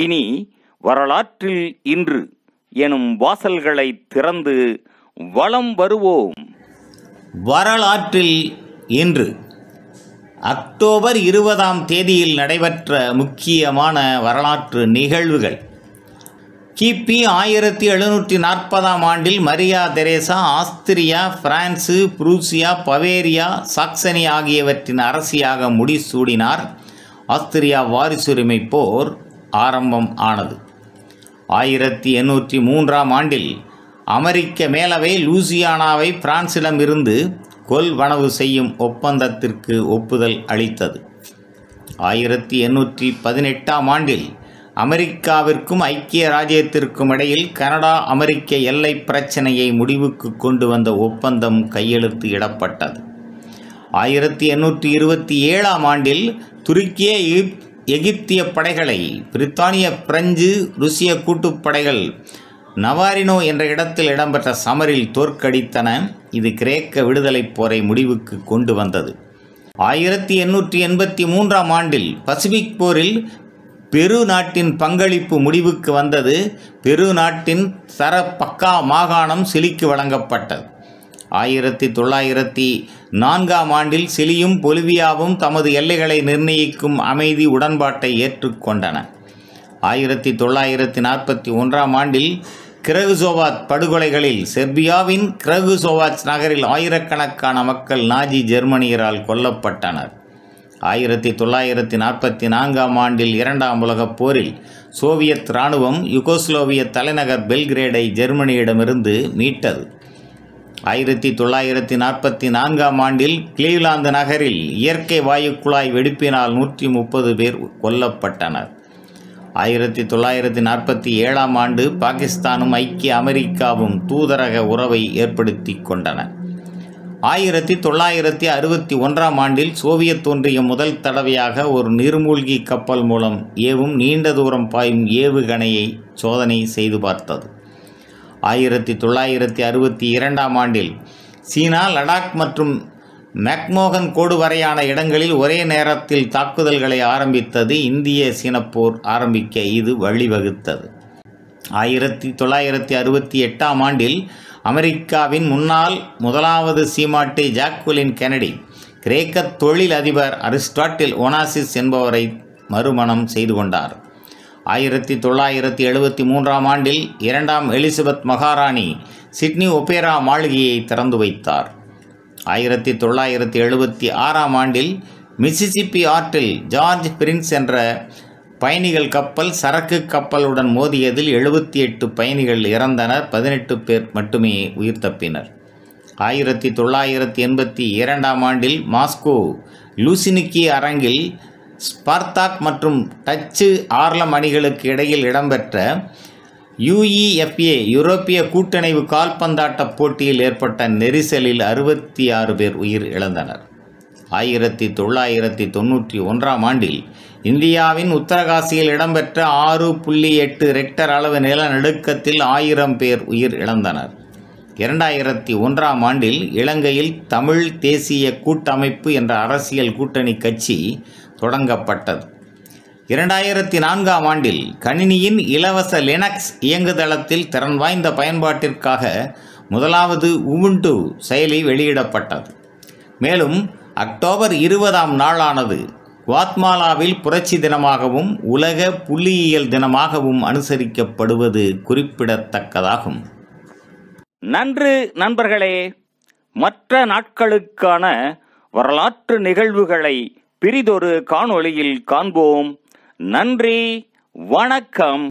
இனி வரலாற்றில் இன்று எனும் வாசல்களை திறந்து வளம் வருவோம் வரலாற்றில் இன்று அக்டோபர் இருபதாம் தேதியில் நடைபெற்ற முக்கியமான வரலாற்று நிகழ்வுகள் கிபி ஆயிரத்தி எழுநூற்றி நாற்பதாம் ஆண்டில் Maria Theresa Austria France Prussia Bavaria Saxony ஆகியவற்றின் அரசியாக முடிசூடினார் ஆஸ்திரியா வாரிசுரிமை போர் ஆரம்பம் ஆனது ஆயிரத்தி எண்ணூற்றி மூன்றாம் ஆண்டில் அமெரிக்க மேலவை லூசியானாவை பிரான்சிடமிருந்து கொல்வனவு செய்யும் ஒப்பந்தத்திற்கு ஒப்புதல் அளித்தது ஆயிரத்தி எண்ணூற்றி பதினெட்டாம் ஆண்டில் அமெரிக்காவிற்கும் ஐக்கிய ராஜ்யத்திற்கும் இடையில் கனடா அமெரிக்க எல்லை பிரச்சினையை முடிவுக்கு கொண்டு வந்த ஒப்பந்தம் கையெழுத்து இடப்பட்டது ஆயிரத்தி எண்ணூற்றி இருபத்தி ஏழாம் ஆண்டில் துருக்கிய எகிப்திய படைகளை பிரித்தானிய பிரெஞ்சு ருசிய கூட்டுப்படைகள் நவாரினோ என்ற இடத்தில் இடம்பெற்ற சமரில் தோற்கடித்தன இது கிரேக்க விடுதலைப் போரை முடிவுக்கு கொண்டு வந்தது ஆயிரத்தி எண்ணூற்றி எண்பத்தி மூன்றாம் ஆண்டில் பசிபிக் போரில் பெரு நாட்டின் பங்களிப்பு முடிவுக்கு வந்தது பெரு நாட்டின் பக்கா மாகாணம் சிலிக்கு வழங்கப்பட்டது ஆயிரத்தி தொள்ளாயிரத்தி நான்காம் ஆண்டில் சிலியும் பொலிவியாவும் தமது எல்லைகளை நிர்ணயிக்கும் அமைதி உடன்பாட்டை ஏற்றுக்கொண்டன ஆயிரத்தி தொள்ளாயிரத்தி நாற்பத்தி ஒன்றாம் ஆண்டில் கிரகுசோவாத் படுகொலைகளில் செர்பியாவின் கிரகுசோவாத் நகரில் ஆயிரக்கணக்கான மக்கள் நாஜி ஜெர்மனியரால் கொல்லப்பட்டனர் ஆயிரத்தி தொள்ளாயிரத்தி நாற்பத்தி நான்காம் ஆண்டில் இரண்டாம் உலகப் போரில் சோவியத் இராணுவம் யுகோஸ்லோவிய தலைநகர் பெல்கிரேடை ஜெர்மனியிடமிருந்து மீட்டது ஆயிரத்தி தொள்ளாயிரத்தி நாற்பத்தி நான்காம் ஆண்டில் கிளீவ்லாந்து நகரில் இயற்கை வாயு குழாய் வெடிப்பினால் நூற்றி முப்பது பேர் கொல்லப்பட்டனர் ஆயிரத்தி தொள்ளாயிரத்தி நாற்பத்தி ஏழாம் ஆண்டு பாகிஸ்தானும் ஐக்கிய அமெரிக்காவும் தூதரக உறவை ஏற்படுத்தி கொண்டன ஆயிரத்தி தொள்ளாயிரத்தி அறுபத்தி ஒன்றாம் ஆண்டில் சோவியத் தோன்றிய முதல் தடவையாக ஒரு நீர்மூழ்கி கப்பல் மூலம் ஏவும் நீண்ட தூரம் பாயும் ஏவுகணையை சோதனை செய்து பார்த்தது ஆயிரத்தி தொள்ளாயிரத்தி அறுபத்தி இரண்டாம் ஆண்டில் சீனா லடாக் மற்றும் மேக்மோகன் கோடு வரையான இடங்களில் ஒரே நேரத்தில் தாக்குதல்களை ஆரம்பித்தது இந்திய சீனப்போர் ஆரம்பிக்க இது வழிவகுத்தது ஆயிரத்தி தொள்ளாயிரத்தி அறுபத்தி எட்டாம் ஆண்டில் அமெரிக்காவின் முன்னாள் முதலாவது சீமாட்டி ஜாக்வலின் கெனடி கிரேக்க தொழில் அதிபர் அரிஸ்டாட்டில் ஒனாசிஸ் என்பவரை மறுமணம் செய்து கொண்டார் ஆயிரத்தி தொள்ளாயிரத்தி எழுபத்தி மூன்றாம் ஆண்டில் இரண்டாம் எலிசபெத் மகாராணி சிட்னி ஒபேரா மாளிகையை திறந்து வைத்தார் ஆயிரத்தி தொள்ளாயிரத்தி எழுபத்தி ஆறாம் ஆண்டில் மிசிசிப்பி ஆற்றில் ஜார்ஜ் பிரின்ஸ் என்ற பயணிகள் கப்பல் சரக்கு கப்பலுடன் மோதியதில் எழுபத்தி எட்டு பயணிகள் இறந்தனர் பதினெட்டு பேர் மட்டுமே உயிர் தப்பினர் ஆயிரத்தி தொள்ளாயிரத்தி எண்பத்தி இரண்டாம் ஆண்டில் மாஸ்கோ லூசினிக்கி அரங்கில் ஸ்பார்த்தாக் மற்றும் டச்சு ஆர்லம் அணிகளுக்கு இடையில் இடம்பெற்ற யுஇஎஃப்ஏ யூரோப்பிய கூட்டணிவு கால்பந்தாட்ட போட்டியில் ஏற்பட்ட நெரிசலில் அறுபத்தி ஆறு பேர் உயிர் இழந்தனர் ஆயிரத்தி தொள்ளாயிரத்தி தொன்னூற்றி ஒன்றாம் ஆண்டில் இந்தியாவின் உத்தரகாசியில் இடம்பெற்ற ஆறு புள்ளி எட்டு ரெக்டர் அளவு நிலநடுக்கத்தில் ஆயிரம் பேர் உயிர் இழந்தனர் இரண்டாயிரத்தி ஒன்றாம் ஆண்டில் இலங்கையில் தமிழ் தேசிய கூட்டமைப்பு என்ற அரசியல் கூட்டணி கட்சி தொடங்கப்பட்டது இரண்டாயிரத்தி நான்காம் ஆண்டில் கணினியின் இலவச லினக்ஸ் இயங்குதளத்தில் திறன் வாய்ந்த பயன்பாட்டிற்காக முதலாவது உபுண்டு செயலி வெளியிடப்பட்டது மேலும் அக்டோபர் இருபதாம் நாளானது குவாத்மாலாவில் புரட்சி தினமாகவும் உலக புள்ளியியல் தினமாகவும் அனுசரிக்கப்படுவது குறிப்பிடத்தக்கதாகும் நன்று நண்பர்களே மற்ற நாட்களுக்கான வரலாற்று நிகழ்வுகளை பிரிதொரு காணொளியில் காண்போம் நன்றி வணக்கம்